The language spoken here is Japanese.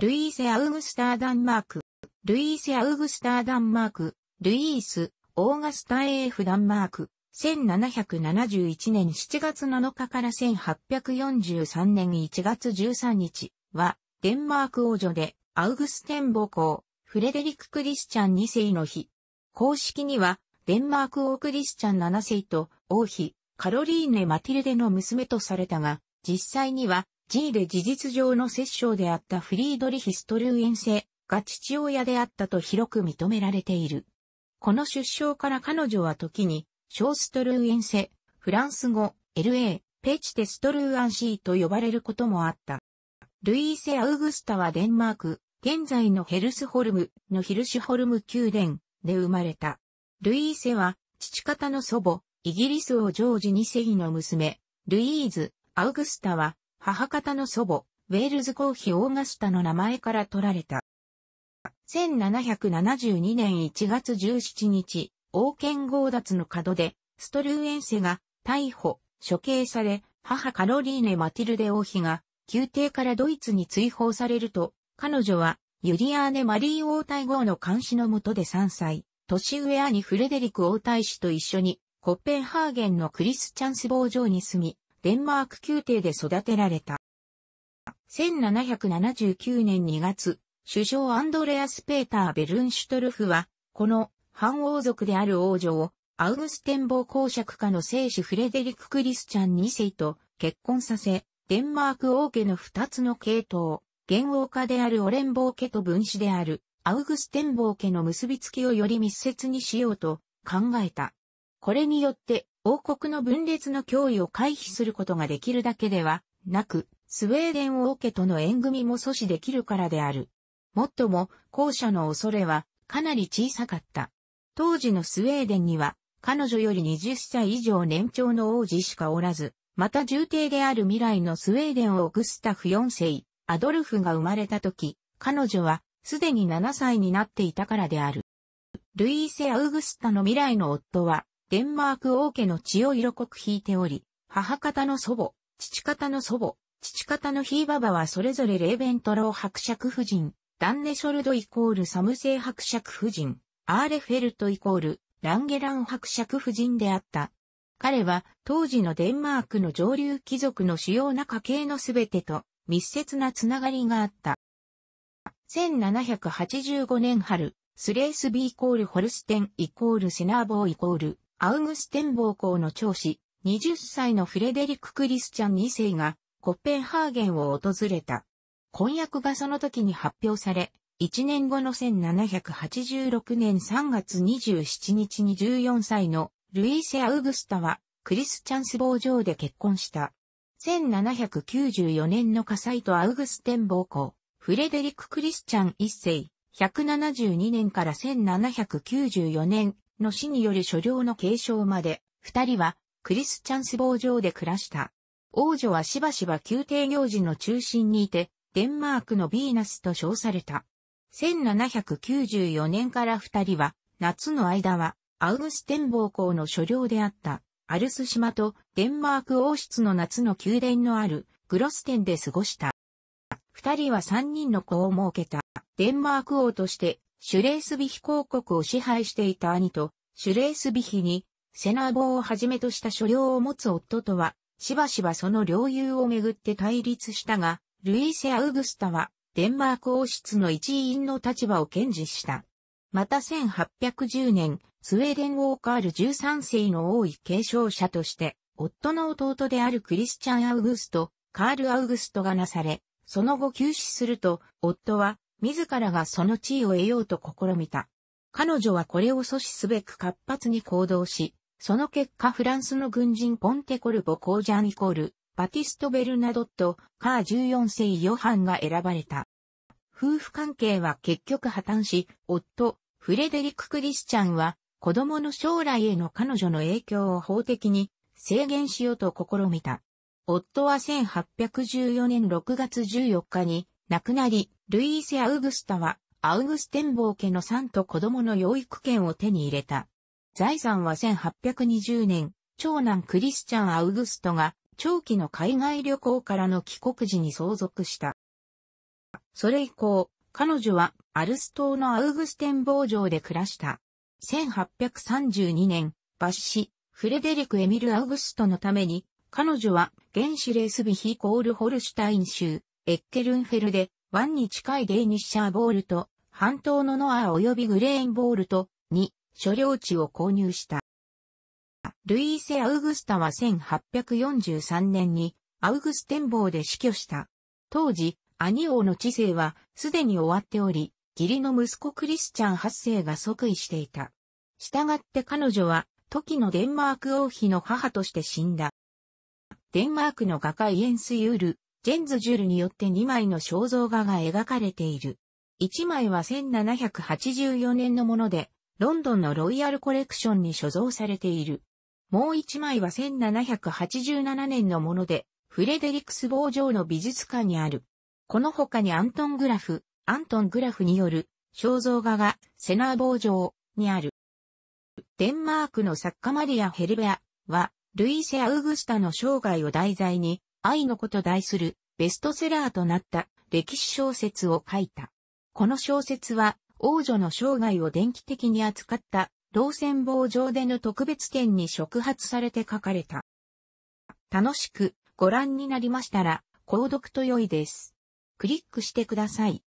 ルイーセ・アウグスター・ダンマーク、ルイーセ・アウグスター・ダンマーク、ルイース、オーガスタ・エーフ・ダンマーク、1771年7月7日から1843年1月13日は、デンマーク王女で、アウグステン母校、フレデリック・クリスチャン2世の日。公式には、デンマーク王クリスチャン7世と王妃、カロリーネ・マティルデの娘とされたが、実際には、G で事実上の摂政であったフリードリヒ・ストルーエンセが父親であったと広く認められている。この出生から彼女は時に、ショーストルーエンセ、フランス語、LA、ペチテストルーアンシーと呼ばれることもあった。ルイーセ・アウグスタはデンマーク、現在のヘルスホルムのヒルシホルム宮殿で生まれた。ルイーセは、父方の祖母、イギリス王ジョージ2世の娘、ルイーズ・アウグスタは、母方の祖母、ウェールズ公妃オーガスタの名前から取られた。1772年1月17日、王権強奪の門で、ストルーエンセが逮捕、処刑され、母カロリーネ・マティルデ王妃が宮廷からドイツに追放されると、彼女はユリアーネ・マリー王太后の監視の下で3歳、年上兄フレデリク王太子と一緒にコッペンハーゲンのクリスチャンス坊城に住み、デンマーク宮廷で育てられた。1779年2月、首相アンドレアス・ペーター・ベルンシュトルフは、この反王族である王女を、アウグステンボー公爵家の聖子フレデリック・クリスチャン2世と結婚させ、デンマーク王家の2つの系統、元王家であるオレンボー家と分子である、アウグステンボー家の結びつきをより密接にしようと考えた。これによって、王国の分裂の脅威を回避することができるだけではなく、スウェーデン王家との縁組も阻止できるからである。もっとも、後者の恐れはかなり小さかった。当時のスウェーデンには、彼女より20歳以上年長の王子しかおらず、また重帝である未来のスウェーデン王グスタフ4世、アドルフが生まれた時、彼女はすでに7歳になっていたからである。ルイーセ・アウグスタの未来の夫は、デンマーク王家の血を色濃く引いており、母方の祖母、父方の祖母、父方のヒーババはそれぞれレーベントロー伯爵夫人、ダンネショルドイコールサムセイ伯爵夫人、アーレフェルトイコールランゲラン伯爵夫人であった。彼は当時のデンマークの上流貴族の主要な家系のすべてと密接なつながりがあった。1785年春、スレースビーコールホルステンイコールセナーボーイコールアウグステン暴行の長子、20歳のフレデリック・クリスチャン2世が、コッペンハーゲンを訪れた。婚約がその時に発表され、1年後の1786年3月27日に14歳のルイーセ・アウグスタは、クリスチャンス傍上で結婚した。1794年の火災とアウグステン暴行、フレデリック・クリスチャン1世、172年から1794年、の死による所領の継承まで、二人はクリスチャンス防上で暮らした。王女はしばしば宮廷行事の中心にいて、デンマークのヴィーナスと称された。1794年から二人は、夏の間は、アウグステン暴行の所領であった、アルス島とデンマーク王室の夏の宮殿のある、グロステンで過ごした。二人は三人の子を設けた。デンマーク王としてシュレースビヒ公国を支配していた兄と、シュレースビヒに、セナーボーをはじめとした所領を持つ夫とは、しばしばその領有をめぐって対立したが、ルイーセ・アウグスタは、デンマーク王室の一員の立場を堅持した。また1810年、スウェーデン王カール13世の王位継承者として、夫の弟であるクリスチャン・アウグスト、カール・アウグストがなされ、その後急死すると、夫は自らがその地位を得ようと試みた。彼女はこれを阻止すべく活発に行動し、その結果フランスの軍人ポンテコルボ・コージャンイコール、バティスト・ベルナドット、カー14世ヨハンが選ばれた。夫婦関係は結局破綻し、夫、フレデリック・クリスチャンは、子供の将来への彼女の影響を法的に制限しようと試みた。夫は1814年6月14日に亡くなり、ルイーセ・アウグスタは、アウグステンボー家の3と子供の養育権を手に入れた。財産は1820年、長男クリスチャン・アウグストが、長期の海外旅行からの帰国時に相続した。それ以降、彼女はアルス島のアウグステンボー城で暮らした。1832年、ッシ、フレデリク・エミル・アウグストのために、彼女は、原子レースビヒコール・ホルシュタイン州、エッケルンフェルで、湾に近いデイニッシャーボールと、半島のノア及びグレーンボールと、に所領地を購入した。ルイーセ・アウグスタは1843年にアウグステンボーで死去した。当時、兄王の治世はすでに終わっており、義理の息子クリスチャン8世が即位していた。従って彼女は時のデンマーク王妃の母として死んだ。デンマークの画家イエンス・ユール、ジェンズ・ジュルによって2枚の肖像画が描かれている。1枚は1784年のもので、ロンドンのロイヤルコレクションに所蔵されている。もう1枚は1787年のもので、フレデリクスョーの美術館にある。この他にアントン・グラフ、アントン・グラフによる肖像画がセナーョーにある。デンマークの作家マリア・ヘルベアは、ルイセ・アウグスタの生涯を題材に、愛の子と題するベストセラーとなった歴史小説を書いた。この小説は王女の生涯を電気的に扱った老戦坊上での特別展に触発されて書かれた。楽しくご覧になりましたら、購読と良いです。クリックしてください。